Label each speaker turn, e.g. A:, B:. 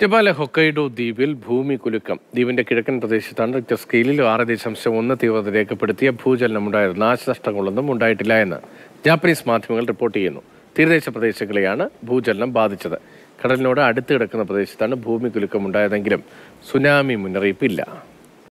A: ജപ്പാലെ Hokkaido ദ്വീപിൽ ഭൂമി കുലുക്കം ദ്വീപിന്റെ കിഴക്കൻ പ്രദേശത്താണ് റിക്ടർ സ്കെയിലിൽ ആറ് ദശാംശം ഒന്ന് തീവ്രത രേഖപ്പെടുത്തിയ ഭൂചലനമുണ്ടായത് നാശനഷ്ടങ്ങളൊന്നും ഉണ്ടായിട്ടില്ല എന്ന് ജാപ്പനീസ് മാധ്യമങ്ങൾ റിപ്പോർട്ട് ചെയ്യുന്നു തീരദേശ പ്രദേശങ്ങളെയാണ് ഭൂചലനം ബാധിച്ചത് കടലിനോട് അടുത്ത് കിടക്കുന്ന പ്രദേശത്താണ് ഭൂമി കുലുക്കം ഉണ്ടായതെങ്കിലും സുനാമി മുന്നറിയിപ്പില്ല